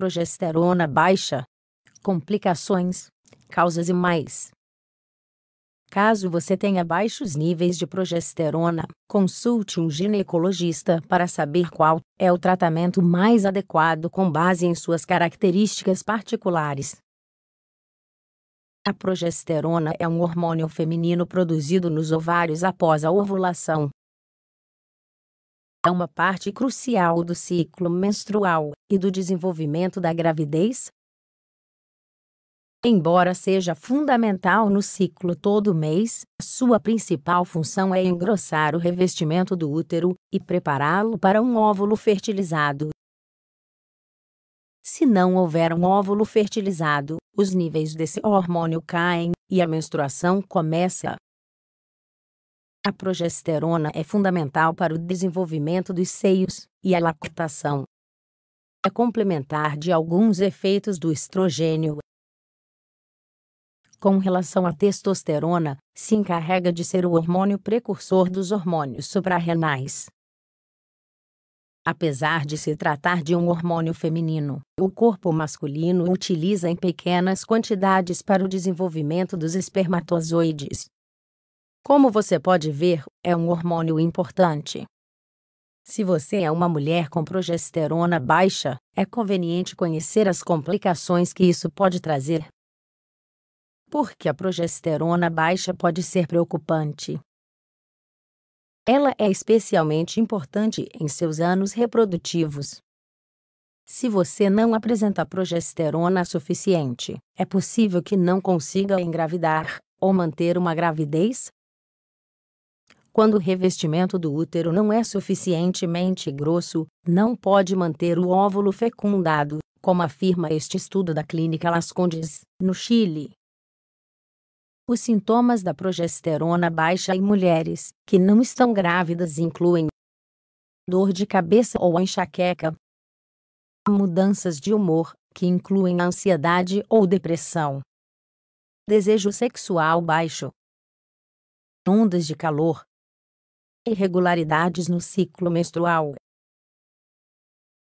progesterona baixa, complicações, causas e mais. Caso você tenha baixos níveis de progesterona, consulte um ginecologista para saber qual é o tratamento mais adequado com base em suas características particulares. A progesterona é um hormônio feminino produzido nos ovários após a ovulação é uma parte crucial do ciclo menstrual e do desenvolvimento da gravidez. Embora seja fundamental no ciclo todo mês, sua principal função é engrossar o revestimento do útero e prepará-lo para um óvulo fertilizado. Se não houver um óvulo fertilizado, os níveis desse hormônio caem e a menstruação começa. A progesterona é fundamental para o desenvolvimento dos seios e a lactação. É complementar de alguns efeitos do estrogênio. Com relação à testosterona, se encarrega de ser o hormônio precursor dos hormônios suprarrenais. Apesar de se tratar de um hormônio feminino, o corpo masculino utiliza em pequenas quantidades para o desenvolvimento dos espermatozoides. Como você pode ver, é um hormônio importante. Se você é uma mulher com progesterona baixa, é conveniente conhecer as complicações que isso pode trazer. Porque a progesterona baixa pode ser preocupante. Ela é especialmente importante em seus anos reprodutivos. Se você não apresenta progesterona suficiente, é possível que não consiga engravidar ou manter uma gravidez quando o revestimento do útero não é suficientemente grosso, não pode manter o óvulo fecundado, como afirma este estudo da Clínica Las Condes, no Chile. Os sintomas da progesterona baixa em mulheres que não estão grávidas incluem dor de cabeça ou enxaqueca, mudanças de humor, que incluem ansiedade ou depressão, desejo sexual baixo, ondas de calor, Irregularidades no ciclo menstrual.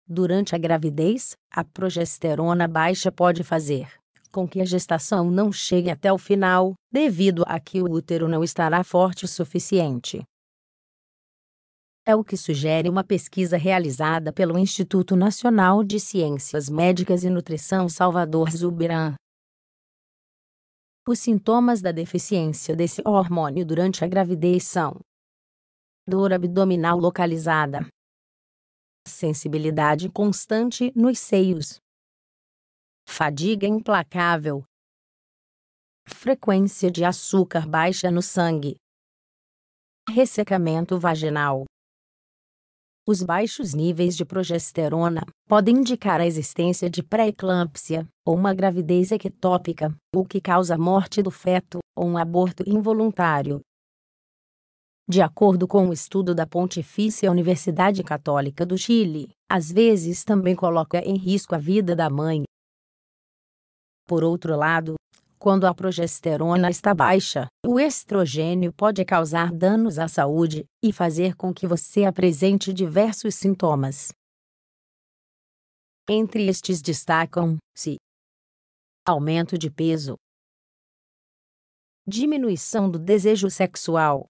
Durante a gravidez, a progesterona baixa pode fazer com que a gestação não chegue até o final, devido a que o útero não estará forte o suficiente. É o que sugere uma pesquisa realizada pelo Instituto Nacional de Ciências Médicas e Nutrição Salvador Zubran. Os sintomas da deficiência desse hormônio durante a gravidez são dor abdominal localizada, sensibilidade constante nos seios, fadiga implacável, frequência de açúcar baixa no sangue, ressecamento vaginal. Os baixos níveis de progesterona podem indicar a existência de pré-eclâmpsia ou uma gravidez ectópica, o que causa morte do feto ou um aborto involuntário. De acordo com o um estudo da Pontifícia Universidade Católica do Chile, às vezes também coloca em risco a vida da mãe. Por outro lado, quando a progesterona está baixa, o estrogênio pode causar danos à saúde e fazer com que você apresente diversos sintomas. Entre estes destacam-se aumento de peso, diminuição do desejo sexual,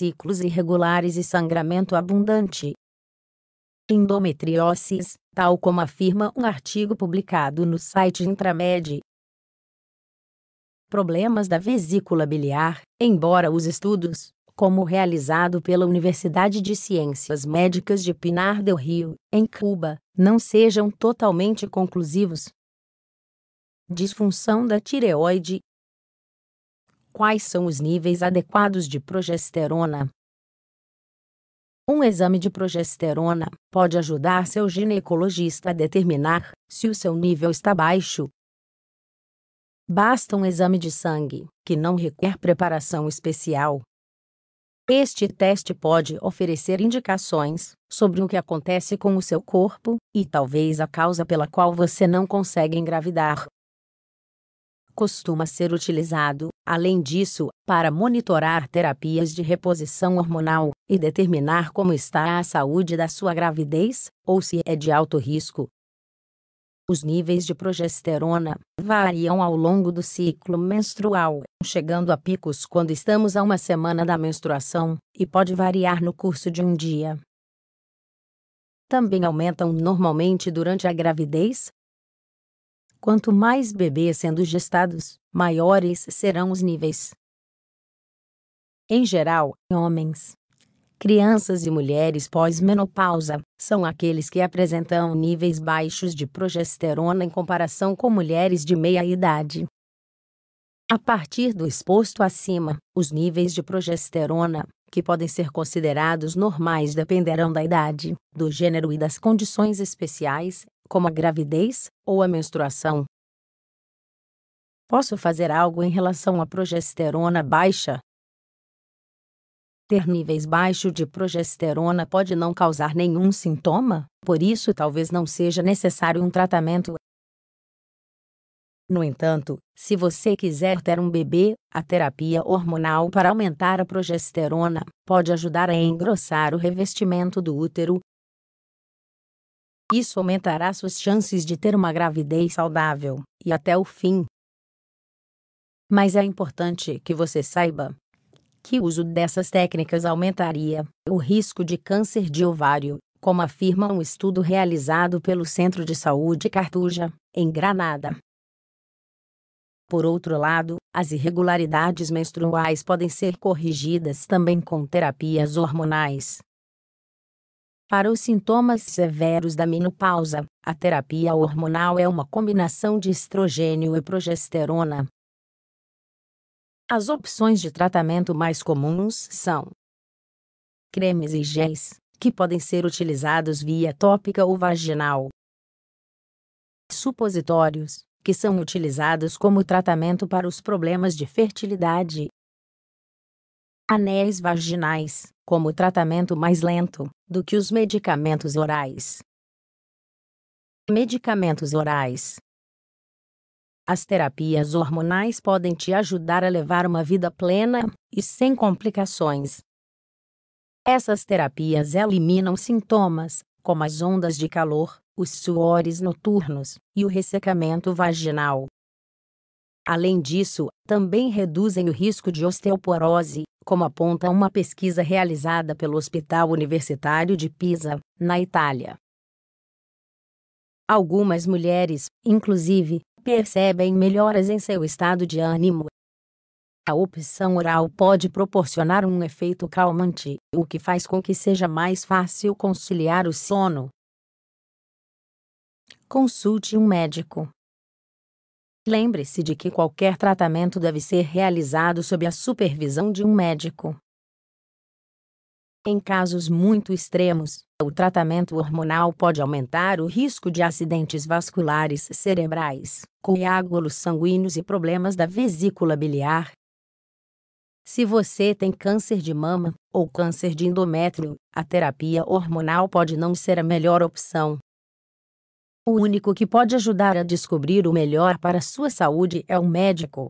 ciclos irregulares e sangramento abundante. Endometrioses, tal como afirma um artigo publicado no site Intramed. Problemas da vesícula biliar, embora os estudos, como realizado pela Universidade de Ciências Médicas de Pinar del Rio, em Cuba, não sejam totalmente conclusivos, disfunção da tireoide, Quais são os níveis adequados de progesterona? Um exame de progesterona pode ajudar seu ginecologista a determinar se o seu nível está baixo. Basta um exame de sangue, que não requer preparação especial. Este teste pode oferecer indicações sobre o que acontece com o seu corpo e talvez a causa pela qual você não consegue engravidar costuma ser utilizado, além disso, para monitorar terapias de reposição hormonal e determinar como está a saúde da sua gravidez ou se é de alto risco. Os níveis de progesterona variam ao longo do ciclo menstrual, chegando a picos quando estamos a uma semana da menstruação, e pode variar no curso de um dia. Também aumentam normalmente durante a gravidez, Quanto mais bebês sendo gestados, maiores serão os níveis. Em geral, homens, crianças e mulheres pós-menopausa são aqueles que apresentam níveis baixos de progesterona em comparação com mulheres de meia idade. A partir do exposto acima, os níveis de progesterona, que podem ser considerados normais dependerão da idade, do gênero e das condições especiais como a gravidez ou a menstruação. Posso fazer algo em relação à progesterona baixa? Ter níveis baixos de progesterona pode não causar nenhum sintoma, por isso talvez não seja necessário um tratamento. No entanto, se você quiser ter um bebê, a terapia hormonal para aumentar a progesterona pode ajudar a engrossar o revestimento do útero, isso aumentará suas chances de ter uma gravidez saudável e até o fim. Mas é importante que você saiba que o uso dessas técnicas aumentaria o risco de câncer de ovário, como afirma um estudo realizado pelo Centro de Saúde Cartuja, em Granada. Por outro lado, as irregularidades menstruais podem ser corrigidas também com terapias hormonais, para os sintomas severos da menopausa, a terapia hormonal é uma combinação de estrogênio e progesterona. As opções de tratamento mais comuns são cremes e géis, que podem ser utilizados via tópica ou vaginal. Supositórios, que são utilizados como tratamento para os problemas de fertilidade. Anéis vaginais, como tratamento mais lento do que os medicamentos orais. Medicamentos orais. As terapias hormonais podem te ajudar a levar uma vida plena e sem complicações. Essas terapias eliminam sintomas, como as ondas de calor, os suores noturnos e o ressecamento vaginal. Além disso, também reduzem o risco de osteoporose, como aponta uma pesquisa realizada pelo Hospital Universitário de Pisa, na Itália. Algumas mulheres, inclusive, percebem melhoras em seu estado de ânimo. A opção oral pode proporcionar um efeito calmante, o que faz com que seja mais fácil conciliar o sono. Consulte um médico. Lembre-se de que qualquer tratamento deve ser realizado sob a supervisão de um médico. Em casos muito extremos, o tratamento hormonal pode aumentar o risco de acidentes vasculares cerebrais, coágulos sanguíneos e problemas da vesícula biliar. Se você tem câncer de mama ou câncer de endométrio, a terapia hormonal pode não ser a melhor opção. O único que pode ajudar a descobrir o melhor para sua saúde é o médico.